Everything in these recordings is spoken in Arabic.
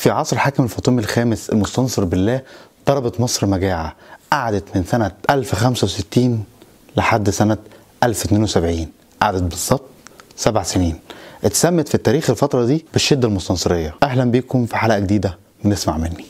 في عصر حاكم الفاطمي الخامس المستنصر بالله ضربت مصر مجاعة قعدت من سنة 1065 لحد سنة 1072 قعدت بالظبط سبع سنين اتسمت في التاريخ الفترة دي بالشدة المستنصرية أهلا بيكم في حلقة جديدة بنسمع مني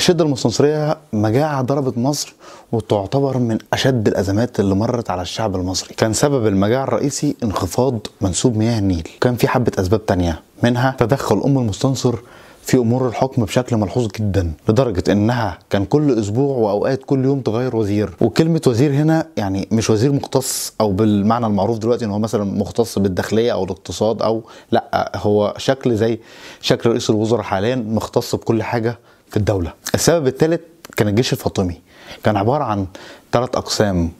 الشده المستنصريه مجاعه ضربت مصر وتعتبر من اشد الازمات اللي مرت على الشعب المصري كان سبب المجاعه الرئيسي انخفاض منسوب مياه النيل كان في حبه اسباب تانية منها تدخل ام المستنصر في امور الحكم بشكل ملحوظ جدا لدرجه انها كان كل اسبوع واوقات كل يوم تغير وزير وكلمه وزير هنا يعني مش وزير مختص او بالمعنى المعروف دلوقتي ان هو مثلا مختص بالداخليه او الاقتصاد او لا هو شكل زي شكل رئيس الوزراء حاليا مختص بكل حاجه في الدوله السبب الثالث كان الجيش الفاطمي كان عبارة عن ثلاث أقسام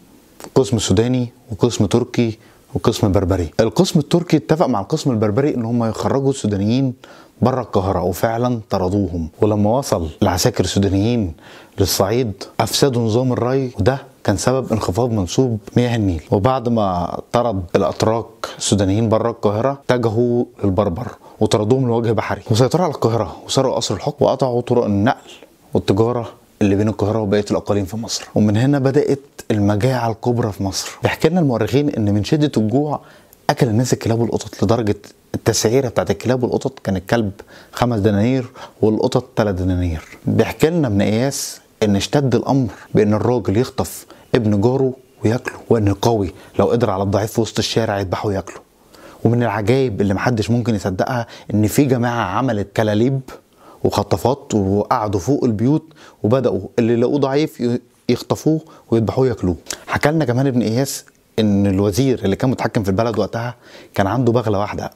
قسم سوداني وقسم تركي وقسم بربري القسم التركي اتفق مع القسم البربري ان هم يخرجوا السودانيين بره القاهرة وفعلا طردوهم ولما وصل العساكر السودانيين للصعيد افسدوا نظام الري وده كان سبب انخفاض منسوب مياه النيل وبعد ما طرد الاتراك السودانيين بره القاهرة اتجهوا للبربر وطردوهم لوجه بحري وسيطروا على القاهرة وسرقوا قصر الحكم وقطعوا طرق النقل والتجاره اللي بين القاهرة وبقية الأقاليم في مصر ومن هنا بدأت المجاعة الكبرى في مصر بيحكي لنا المؤرخين إن من شدة الجوع أكل الناس الكلاب والقطط لدرجة التسعيرة بتاعت الكلاب والقطط كان الكلب خمس دنانير والقطط ثلاث دنانير بيحكي لنا ابن إياس إن اشتد الأمر بإن الراجل يخطف ابن جاره وياكله وإن القوي لو قدر على الضعيف في وسط الشارع يذبحه وياكله ومن العجائب اللي محدش ممكن يصدقها إن في جماعة عملت كلاليب وخطافات وقعدوا فوق البيوت وبداوا اللي لقوه ضعيف يخطفوه ويذبحوه ياكلوه حكى لنا كمان ابن اياس ان الوزير اللي كان متحكم في البلد وقتها كان عنده بغله واحده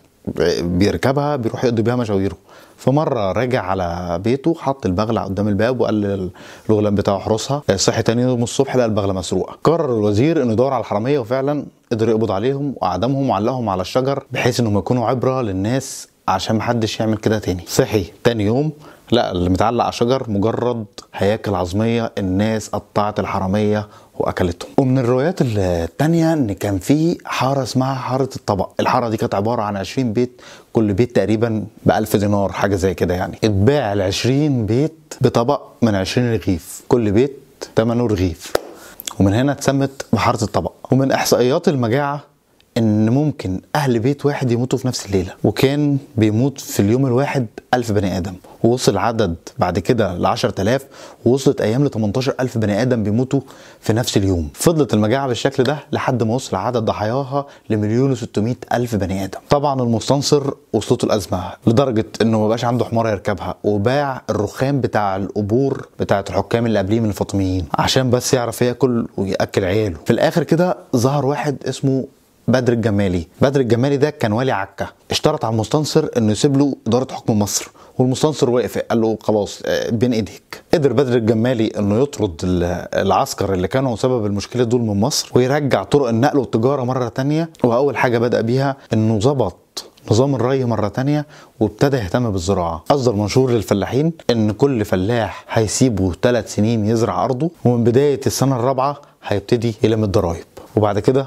بيركبها بيروح يقضي بيها مشاويره فمره راجع على بيته حط البغله قدام الباب وقال للغلام بتاعه احرسها صحي تاني يوم الصبح لقى البغله مسروقه قرر الوزير انه يدور على الحراميه وفعلا قدر يقبض عليهم واعدمهم وعلقهم على الشجر بحيث انهم يكونوا عبره للناس عشان محدش يعمل كده تاني صحي تاني يوم لا اللي متعلق على شجر مجرد هياكل عظميه الناس قطعت الحراميه واكلتهم ومن الروايات التانية ان كان في حاره اسمها حاره الطبق الحاره دي كانت عباره عن 20 بيت كل بيت تقريبا ب 1000 دينار حاجه زي كده يعني اتباع ال 20 بيت بطبق من 20 رغيف كل بيت ثمنه رغيف ومن هنا اتسمت بحاره الطبق ومن احصائيات المجاعه ان ممكن اهل بيت واحد يموتوا في نفس الليله وكان بيموت في اليوم الواحد ألف بني ادم ووصل عدد بعد كده ل 10000 ووصلت ايام ل 18000 بني ادم بيموتوا في نفس اليوم فضلت المجاعه بالشكل ده لحد ما وصل عدد ضحاياها لمليون و600 الف بني ادم طبعا المستنصر وصلته الازمه لدرجه انه ما بقاش عنده حمار يركبها وباع الرخام بتاع القبور بتاعه الحكام اللي قبليه من الفاطميين عشان بس يعرف ياكل وياكل عياله في الاخر كده ظهر واحد اسمه بدر الجمالي بدر الجمالي ده كان والي عكا اشترط على المستنصر انه يسيب له اداره حكم مصر والمستنصر وقف قال له خلاص بين ايديك قدر بدر الجمالي انه يطرد العسكر اللي كانوا سبب المشكله دول من مصر ويرجع طرق النقل والتجاره مره تانية واول حاجه بدا بيها انه ظبط نظام الري مرة تانية وابتدى يهتم بالزراعة أصدر منشور للفلاحين إن كل فلاح هيسيبه ثلاث سنين يزرع أرضه ومن بداية السنة الرابعة هيبتدي يلم الضرايب وبعد كده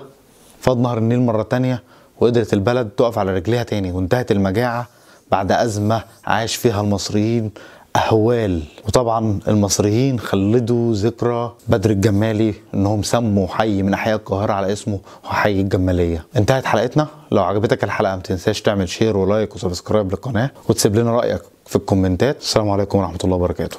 فاض نهر النيل مرة تانية وقدرت البلد تقف على رجليها تاني وانتهت المجاعة بعد أزمة عاش فيها المصريين أهوال وطبعا المصريين خلدوا ذكرى بدر الجمالي انهم سموا حي من احياء القاهرة على اسمه حي الجمالية انتهت حلقتنا لو عجبتك الحلقة ما تنساش تعمل شير ولايك وسبسكرايب للقناة وتسيب لنا رأيك في الكومنتات السلام عليكم ورحمة الله وبركاته